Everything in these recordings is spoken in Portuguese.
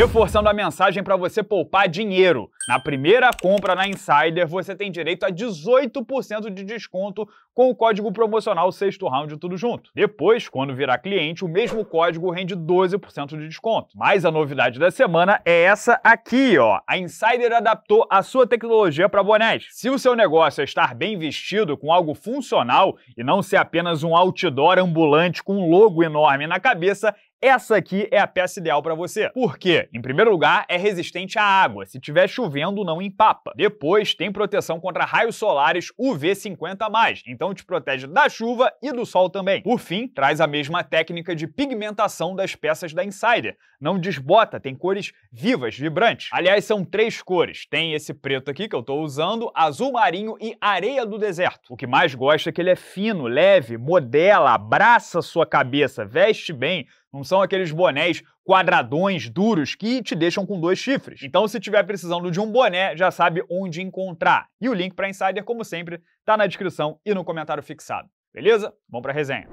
Reforçando a mensagem para você poupar dinheiro. Na primeira compra na Insider, você tem direito a 18% de desconto com o código promocional sexto round tudo junto. Depois, quando virar cliente, o mesmo código rende 12% de desconto. Mas a novidade da semana é essa aqui, ó. A Insider adaptou a sua tecnologia para bonés. Se o seu negócio é estar bem vestido com algo funcional e não ser apenas um outdoor ambulante com um logo enorme na cabeça, essa aqui é a peça ideal para você. Por quê? Em primeiro lugar, é resistente à água. Se tiver chovendo chovendo não empapa. Depois tem proteção contra raios solares UV50+, então te protege da chuva e do sol também. Por fim, traz a mesma técnica de pigmentação das peças da Insider. Não desbota, tem cores vivas, vibrantes. Aliás, são três cores. Tem esse preto aqui que eu estou usando, azul marinho e areia do deserto. O que mais gosto é que ele é fino, leve, modela, abraça sua cabeça, veste bem, não são aqueles bonés quadradões duros que te deixam com dois chifres. Então, se tiver precisando de um boné, já sabe onde encontrar. E o link para Insider, como sempre, está na descrição e no comentário fixado. Beleza? Vamos para a resenha.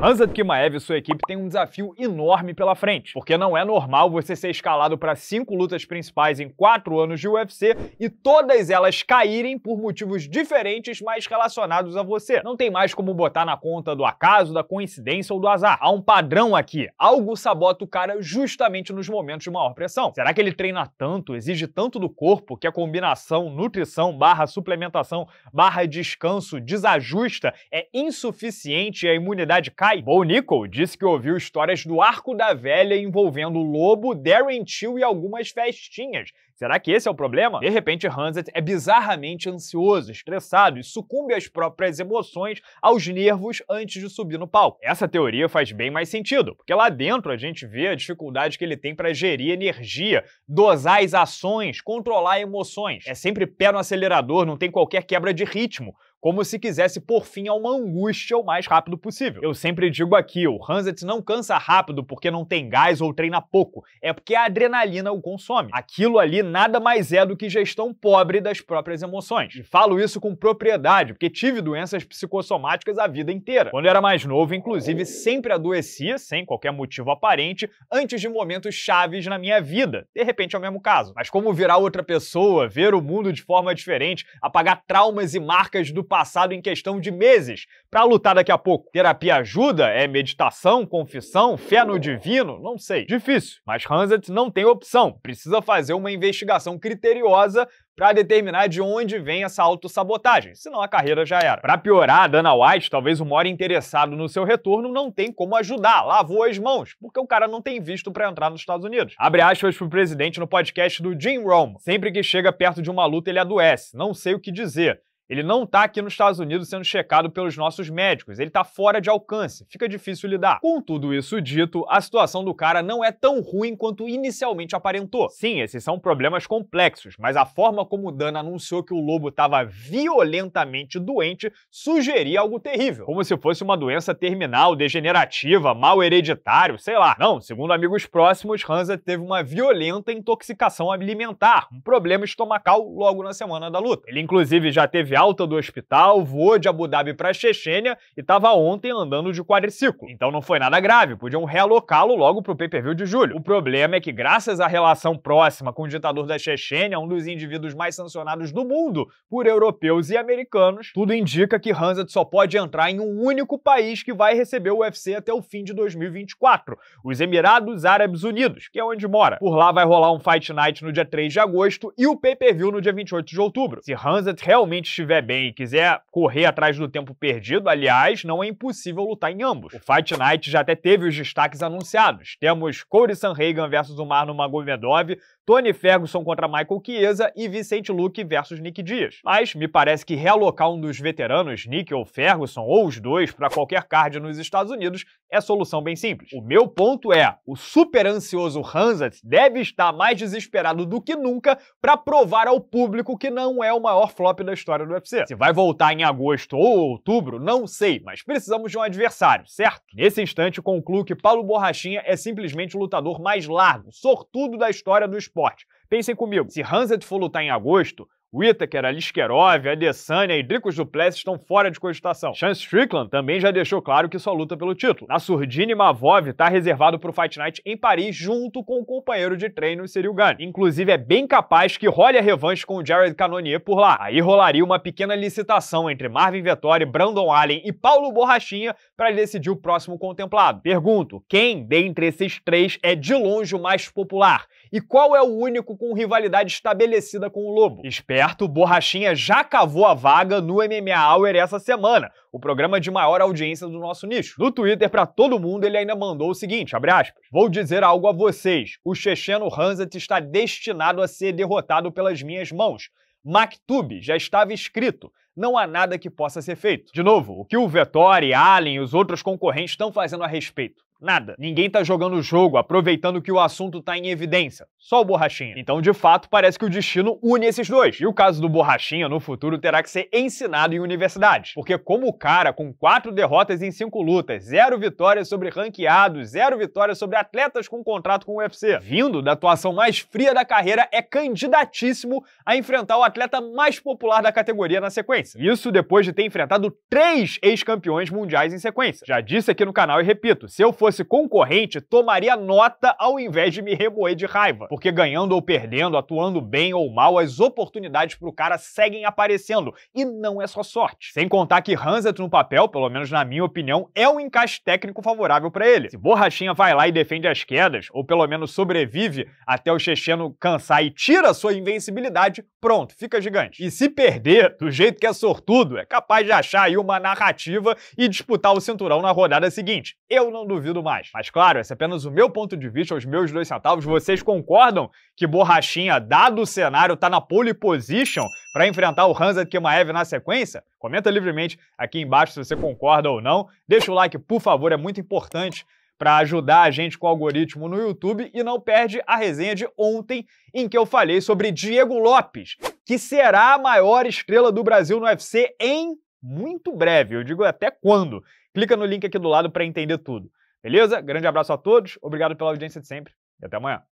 Hansat Kimaev e sua equipe têm um desafio enorme pela frente, porque não é normal você ser escalado para cinco lutas principais em quatro anos de UFC e todas elas caírem por motivos diferentes, mas relacionados a você. Não tem mais como botar na conta do acaso, da coincidência ou do azar. Há um padrão aqui. Algo sabota o cara justamente nos momentos de maior pressão. Será que ele treina tanto, exige tanto do corpo, que a combinação nutrição barra suplementação barra descanso desajusta, é insuficiente e a imunidade cai? Shanghai. Bo Nickel disse que ouviu histórias do Arco da Velha envolvendo lobo, Darren Till e algumas festinhas. Será que esse é o problema? De repente, Hanset é bizarramente ansioso, estressado e sucumbe às próprias emoções, aos nervos, antes de subir no palco. Essa teoria faz bem mais sentido, porque lá dentro a gente vê a dificuldade que ele tem para gerir energia, dosar as ações, controlar emoções. É sempre pé no acelerador, não tem qualquer quebra de ritmo como se quisesse por fim a uma angústia o mais rápido possível. Eu sempre digo aqui, o Hanset não cansa rápido porque não tem gás ou treina pouco, é porque a adrenalina o consome. Aquilo ali nada mais é do que gestão pobre das próprias emoções. E falo isso com propriedade, porque tive doenças psicossomáticas a vida inteira. Quando era mais novo, inclusive, sempre adoecia, sem qualquer motivo aparente, antes de momentos chaves na minha vida. De repente é o mesmo caso. Mas como virar outra pessoa, ver o mundo de forma diferente, apagar traumas e marcas do passado em questão de meses para lutar daqui a pouco. Terapia ajuda? É meditação, confissão, fé no divino? Não sei. Difícil, mas Hanset não tem opção. Precisa fazer uma investigação criteriosa para determinar de onde vem essa autossabotagem, senão a carreira já era. Para piorar, a Dana White, talvez o maior interessado no seu retorno, não tem como ajudar, lavou as mãos, porque o cara não tem visto para entrar nos Estados Unidos. Abre aspas pro presidente no podcast do Jim Rome. Sempre que chega perto de uma luta, ele adoece, não sei o que dizer. Ele não está aqui nos Estados Unidos sendo checado pelos nossos médicos, ele está fora de alcance, fica difícil lidar. Com tudo isso dito, a situação do cara não é tão ruim quanto inicialmente aparentou. Sim, esses são problemas complexos, mas a forma como Dana anunciou que o lobo estava violentamente doente sugeria algo terrível, como se fosse uma doença terminal, degenerativa, mal hereditário, sei lá. Não, segundo amigos próximos, Hansa teve uma violenta intoxicação alimentar, um problema estomacal logo na semana da luta. Ele inclusive já teve alta do hospital, voou de Abu Dhabi para Chechênia e estava ontem andando de quadriciclo. Então não foi nada grave, podiam realocá-lo logo pro pay-per-view de julho. O problema é que, graças à relação próxima com o ditador da Chechênia, um dos indivíduos mais sancionados do mundo por europeus e americanos, tudo indica que Hanzad só pode entrar em um único país que vai receber o UFC até o fim de 2024, os Emirados Árabes Unidos, que é onde mora. Por lá vai rolar um Fight Night no dia 3 de agosto e o pay-per-view no dia 28 de outubro. Se Hanzad realmente estiver estiver bem e quiser correr atrás do tempo perdido, aliás, não é impossível lutar em ambos. O Fight Night já até teve os destaques anunciados. Temos Corey Sanhagen versus Umar Magomedov, Tony Ferguson contra Michael Chiesa e Vicente Luque versus Nick Dias. Mas me parece que realocar um dos veteranos, Nick ou Ferguson, ou os dois, para qualquer card nos Estados Unidos é solução bem simples. O meu ponto é, o super ansioso Hansat deve estar mais desesperado do que nunca para provar ao público que não é o maior flop da história do UFC. Se vai voltar em agosto ou outubro, não sei, mas precisamos de um adversário, certo? Nesse instante, concluo que Paulo Borrachinha é simplesmente o lutador mais largo, sortudo da história do esporte esporte. Pensem comigo, se Hansa de for lutar tá em agosto, Whittaker, Aliskerov, Adesanya e Dricos Duplessis estão fora de cogitação. Sean Strickland também já deixou claro que só luta pelo título. Nasurdini Mavov está reservado para o Fight Night em Paris junto com o companheiro de treino Cyril Gane. Inclusive é bem capaz que role a revanche com o Jared Cannonier por lá. Aí rolaria uma pequena licitação entre Marvin Vettori, Brandon Allen e Paulo Borrachinha para decidir o próximo contemplado. Pergunto, quem dentre esses três é de longe o mais popular? E qual é o único com rivalidade estabelecida com o Lobo? Espero aberto, Borrachinha já cavou a vaga no MMA Hour essa semana, o programa de maior audiência do nosso nicho. No Twitter, para todo mundo, ele ainda mandou o seguinte, aspas, Vou dizer algo a vocês. O checheno Hanzat está destinado a ser derrotado pelas minhas mãos. Maktub já estava escrito não há nada que possa ser feito. De novo, o que o Vettori, Allen e os outros concorrentes estão fazendo a respeito? Nada. Ninguém tá jogando o jogo, aproveitando que o assunto tá em evidência. Só o Borrachinha. Então, de fato, parece que o destino une esses dois. E o caso do Borrachinha no futuro terá que ser ensinado em universidade, Porque como o cara, com quatro derrotas em cinco lutas, zero vitórias sobre ranqueados, zero vitórias sobre atletas com contrato com o UFC, vindo da atuação mais fria da carreira, é candidatíssimo a enfrentar o atleta mais popular da categoria na sequência sequência. Isso depois de ter enfrentado três ex-campeões mundiais em sequência. Já disse aqui no canal e repito, se eu fosse concorrente, tomaria nota ao invés de me remoer de raiva. Porque ganhando ou perdendo, atuando bem ou mal, as oportunidades pro cara seguem aparecendo. E não é só sorte. Sem contar que Hanset no papel, pelo menos na minha opinião, é um encaixe técnico favorável para ele. Se Borrachinha vai lá e defende as quedas, ou pelo menos sobrevive até o checheno cansar e tira sua invencibilidade, pronto, fica gigante. E se perder, do jeito que é sortudo é capaz de achar aí uma narrativa e disputar o cinturão na rodada seguinte. Eu não duvido mais. Mas claro, esse é apenas o meu ponto de vista, os meus dois centavos. Vocês concordam que Borrachinha, dado o cenário, tá na pole position para enfrentar o Hansa Kimaev na sequência? Comenta livremente aqui embaixo se você concorda ou não. Deixa o like, por favor, é muito importante para ajudar a gente com o algoritmo no YouTube e não perde a resenha de ontem em que eu falei sobre Diego Lopes, que será a maior estrela do Brasil no UFC em muito breve. Eu digo até quando. Clica no link aqui do lado para entender tudo. Beleza? Grande abraço a todos, obrigado pela audiência de sempre e até amanhã.